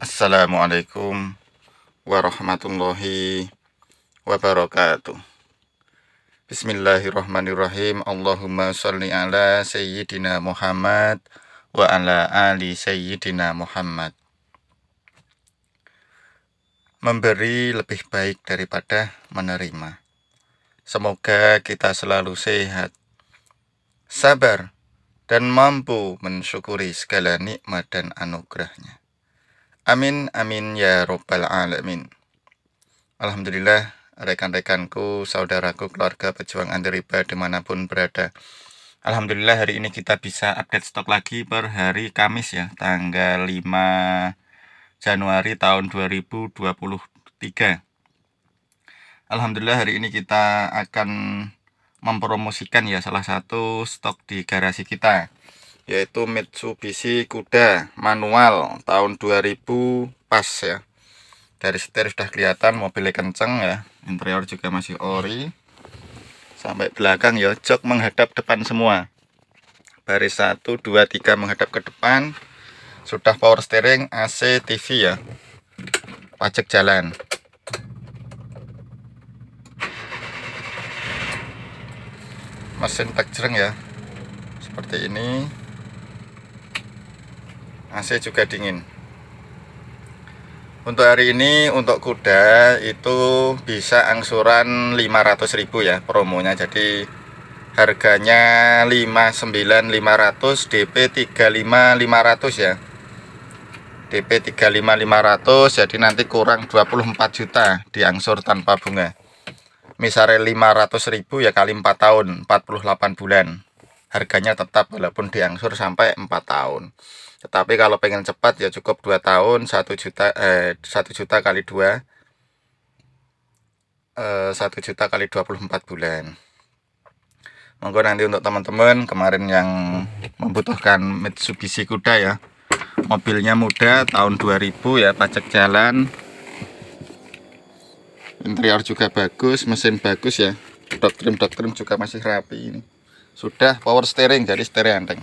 Assalamualaikum warahmatullahi wabarakatuh Bismillahirrahmanirrahim Allahumma salli ala Sayyidina Muhammad wa ala ali Sayyidina Muhammad Memberi lebih baik daripada menerima Semoga kita selalu sehat, sabar, dan mampu mensyukuri segala nikmat dan anugerahnya. Amin, amin ya robbal alamin. Alhamdulillah, rekan-rekanku, saudaraku, keluarga pejuang anti dimanapun berada. Alhamdulillah hari ini kita bisa update stok lagi per hari Kamis ya, tanggal 5 Januari tahun 2023. Alhamdulillah hari ini kita akan mempromosikan ya salah satu stok di garasi kita yaitu Mitsubishi Kuda manual tahun 2000 pas ya dari setir sudah kelihatan mobilnya kenceng ya interior juga masih ori sampai belakang ya jok menghadap depan semua baris 1, 2, 3 menghadap ke depan sudah power steering AC TV ya pajak jalan mesin pek ya seperti ini AC juga dingin untuk hari ini untuk kuda itu bisa angsuran 500.000 ya promonya jadi harganya 59500 DP 35500 ya DP 35500 jadi nanti kurang 24 juta diangsur tanpa bunga misalnya 500.000 ya kali 4 tahun 48 bulan harganya tetap walaupun diangsur sampai 4 tahun tetapi kalau pengen cepat ya cukup 2 tahun 1 juta eh, 1 juta kali 2 eh, 1 juta kali 24 bulan monggo nanti untuk teman-teman kemarin yang membutuhkan Mitsubishi kuda ya mobilnya muda tahun 2000 ya pajak jalan interior juga bagus mesin bagus ya doktrin doktrin juga masih rapi ini sudah power steering jadi steering enteng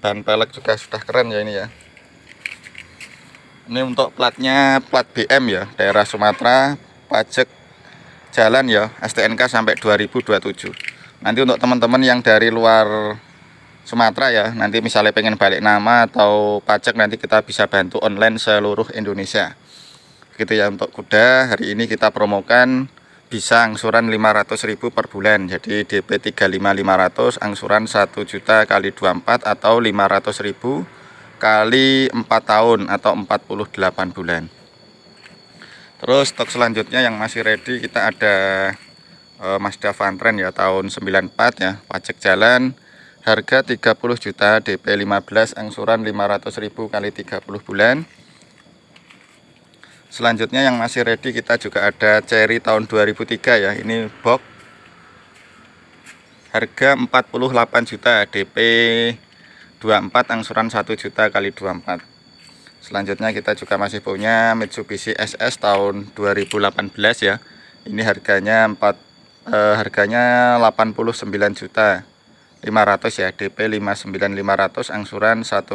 ban pelek juga sudah keren ya ini ya ini untuk platnya plat BM ya daerah Sumatera pajak jalan ya STNK sampai 2027 nanti untuk teman-teman yang dari luar Sumatera ya nanti misalnya pengen balik nama atau pajak nanti kita bisa bantu online seluruh Indonesia gitu ya untuk kuda hari ini kita promokan bisa angsuran 500 ribu per bulan jadi DP 35500 angsuran 1 juta kali 24 atau 500 ribu kali 4 tahun atau 48 bulan terus stok selanjutnya yang masih ready kita ada e, eh, Mazda Fantren ya tahun 94 ya pajak jalan harga 30 juta DP 15 angsuran 500 ribu kali 30 bulan selanjutnya yang masih ready kita juga ada cherry tahun 2003 ya ini box harga 48 juta DP 24 angsuran 1 juta kali 24 selanjutnya kita juga masih punya Mitsubishi SS tahun 2018 ya ini harganya 4 eh, harganya 89 juta 500 ya DP 59500 angsuran 1,5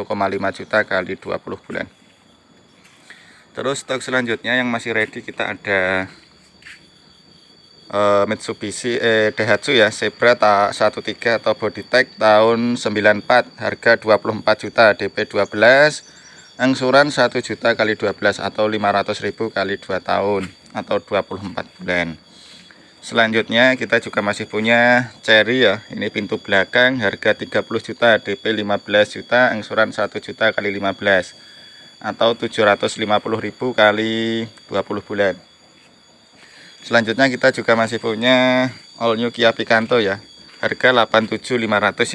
juta kali 20 bulan terus stok selanjutnya yang masih ready kita ada uh, Mitsubishi eh, Daihatsu ya Zebra ta 13 atau Bodytech tahun 94 harga 24 juta DP 12 angsuran 1 juta kali 12 atau 500 ribu kali 2 tahun atau 24 bulan selanjutnya kita juga masih punya Cherry ya ini pintu belakang harga 30 juta DP 15 juta angsuran 1 juta kali 15 atau 750.000 kali 20 bulan selanjutnya kita juga masih punya all new Kia Picanto ya harga 87500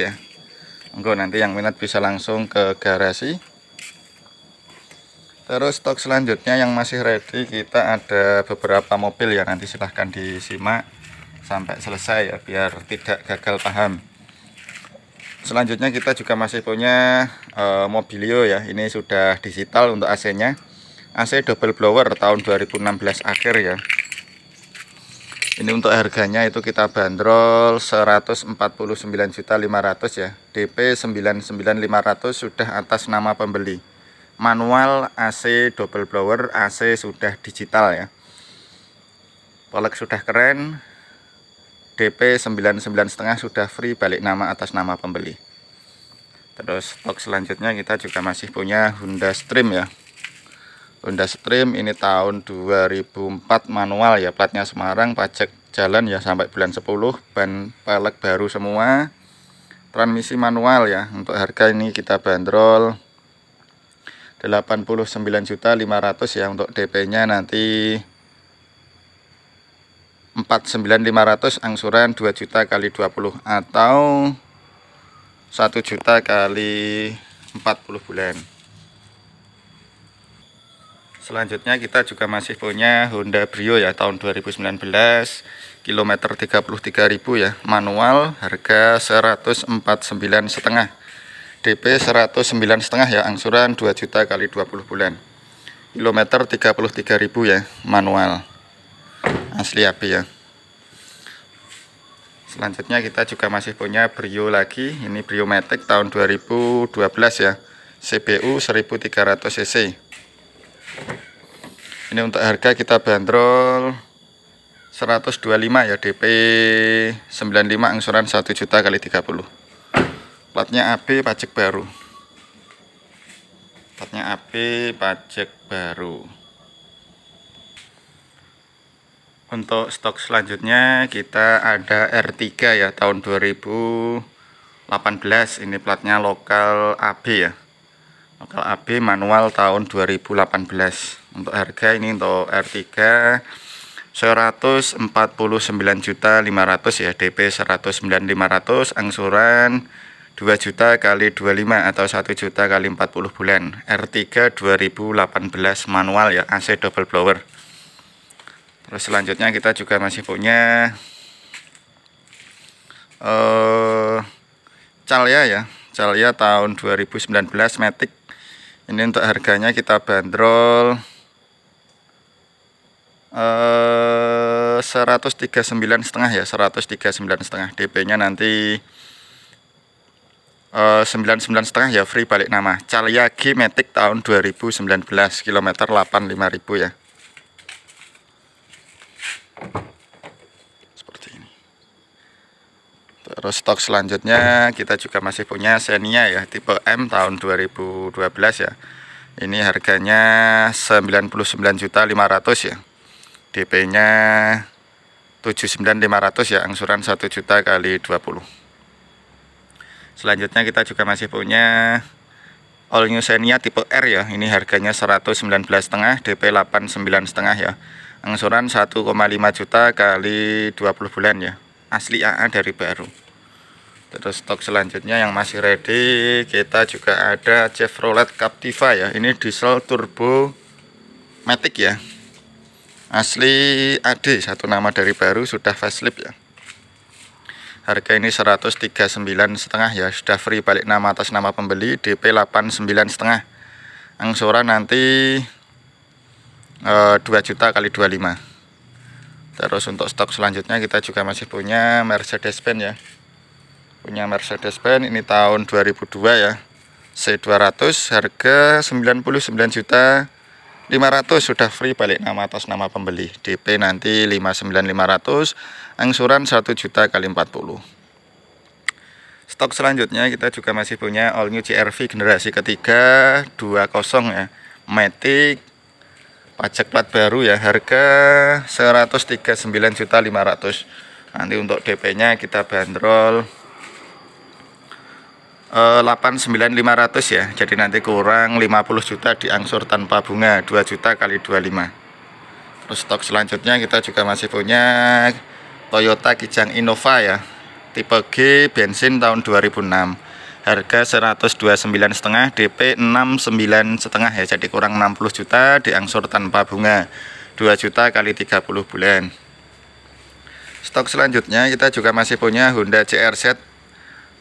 ya enggak nanti yang minat bisa langsung ke garasi terus stok selanjutnya yang masih ready kita ada beberapa mobil ya nanti silahkan disimak sampai selesai ya biar tidak gagal paham selanjutnya kita juga masih punya uh, mobilio ya ini sudah digital untuk AC nya AC double blower tahun 2016 akhir ya ini untuk harganya itu kita bandrol 149.500 ya DP 99.500 sudah atas nama pembeli manual AC double blower AC sudah digital ya Polek sudah keren DP 99 setengah sudah free balik nama atas nama pembeli terus stok selanjutnya kita juga masih punya Honda Stream ya Honda Stream ini tahun 2004 manual ya platnya Semarang pajak jalan ya sampai bulan 10 ban pelek baru semua transmisi manual ya untuk harga ini kita bandrol 89.500 ya untuk DP nya nanti 49500 angsuran 2 juta kali 20 atau 1 juta kali 40 bulan selanjutnya kita juga masih punya Honda Brio ya tahun 2019 kilometer 33.000 ya manual harga 149 setengah DP 109 setengah ya angsuran 2 juta kali 20 bulan kilometer 33.000 ya manual asli api ya selanjutnya kita juga masih punya Brio lagi ini Brio Matic tahun 2012 ya CBU 1300 cc ini untuk harga kita bandrol 125 ya DP 95 angsuran 1 juta kali 30 platnya AB pajak baru platnya AB pajak baru untuk stok selanjutnya kita ada R3 ya tahun 2018 ini platnya lokal AB ya lokal AB manual tahun 2018 untuk harga ini untuk R3 149 juta 500 ya DP 109.500 angsuran 2 juta kali 25 atau 1 juta kali 40 bulan R3 2018 manual ya AC double blower terus selanjutnya kita juga masih punya eh calya ya calya tahun 2019 matic. ini untuk harganya kita bandrol eh 139 setengah ya 139 setengah DP nya nanti 99 eh, setengah ya free balik nama Calya G Matic tahun 2019 kilometer 85.000 ya Terus stok selanjutnya kita juga masih punya Xenia ya tipe M tahun 2012 ya. Ini harganya 99.500 ya. DP-nya 79.500 ya, angsuran 1 juta kali 20. Selanjutnya kita juga masih punya All New Xenia tipe R ya. Ini harganya 119,5 DP 89,5 ya. Angsuran 1,5 juta kali 20 bulan ya. Asli AA dari baru. Terus stok selanjutnya yang masih ready kita juga ada Chevrolet Captiva ya. Ini diesel turbo matic ya. Asli AD satu nama dari baru sudah facelift ya. Harga ini 139 setengah ya. Sudah free balik nama atas nama pembeli DP 89 setengah. Angsuran nanti e, eh, 2 juta kali 25. Terus untuk stok selanjutnya kita juga masih punya Mercedes-Benz ya punya Mercedes-Benz ini tahun 2002 ya C200 harga 99 juta 500 sudah free balik nama atas nama pembeli DP nanti 59500 angsuran 1 juta kali 40 stok selanjutnya kita juga masih punya all new CRV generasi ketiga 20 ya Matic pajak plat baru ya harga juta 500 nanti untuk DP nya kita bandrol 89500 eh, ya jadi nanti kurang 50 juta diangsur tanpa bunga 2 juta kali 25 terus stok selanjutnya kita juga masih punya Toyota Kijang Innova ya tipe G bensin tahun 2006 harga setengah DP 69 setengah ya jadi kurang 60 juta diangsur tanpa bunga 2 juta kali 30 bulan stok selanjutnya kita juga masih punya Honda CRZ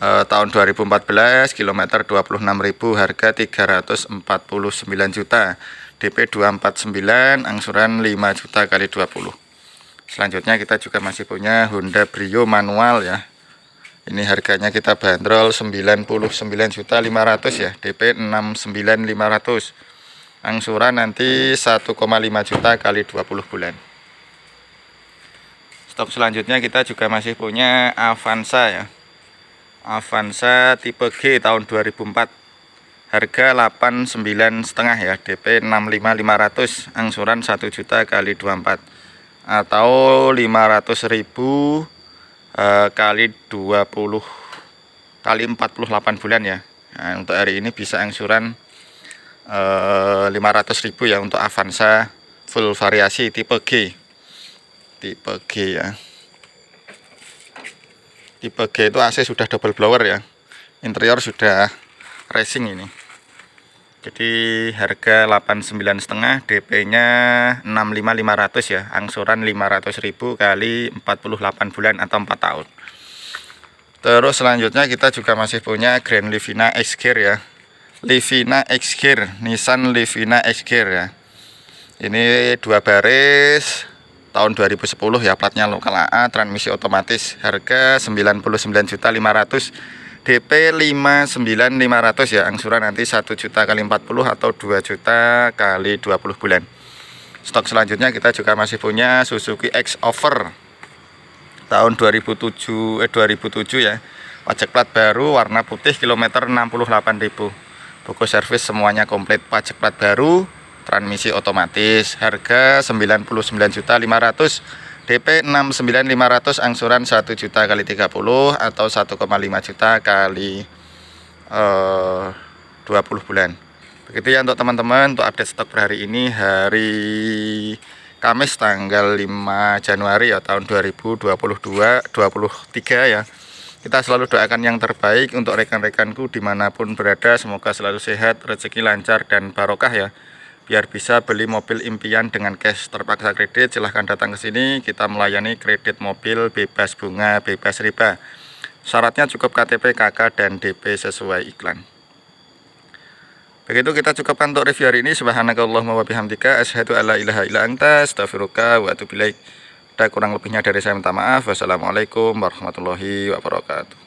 eh, tahun 2014 kilometer 26.000 harga 349 juta DP 249 angsuran 5 juta kali 20 selanjutnya kita juga masih punya Honda Brio manual ya ini harganya kita bandrol 99 juta 500 ya DP 69500 angsuran nanti 1,5 juta kali 20 bulan stok selanjutnya kita juga masih punya Avanza ya Avanza tipe G tahun 2004 harga 89 setengah ya DP 65500 angsuran 1 juta kali 24 atau 500.000 eh, kali 20 kali 48 bulan ya nah, untuk hari ini bisa angsuran eh, 500.000 ya untuk Avanza full variasi tipe G tipe G ya tipe G itu AC sudah double blower ya interior sudah racing ini jadi harga 89 setengah DP nya 65500 ya angsuran 500.000 kali 48 bulan atau 4 tahun terus selanjutnya kita juga masih punya Grand Livina X Gear ya Livina X Gear Nissan Livina X Gear ya ini dua baris tahun 2010 ya platnya lokal AA transmisi otomatis harga 99.500 DP 59.500 ya angsuran nanti 1 juta kali 40 atau 2 juta kali 20 bulan stok selanjutnya kita juga masih punya Suzuki X Over tahun 2007 eh 2007 ya pajak plat baru warna putih kilometer 68.000 buku servis semuanya komplit pajak plat baru transmisi otomatis harga 99.500 DP 69.500 angsuran 1 juta kali 30 atau 1,5 juta kali eh, 20 bulan begitu ya untuk teman-teman untuk update stok per hari ini hari Kamis tanggal 5 Januari ya tahun 2022 23 ya kita selalu doakan yang terbaik untuk rekan-rekanku dimanapun berada semoga selalu sehat rezeki lancar dan barokah ya biar bisa beli mobil impian dengan cash terpaksa kredit silahkan datang ke sini kita melayani kredit mobil bebas bunga bebas riba syaratnya cukup KTP KK dan DP sesuai iklan begitu kita cukupkan untuk review hari ini subhanakallahumma wa bihamdika asyhadu alla ilaha illa anta astaghfiruka wa atubu ilaik kurang lebihnya dari saya minta maaf wassalamualaikum warahmatullahi wabarakatuh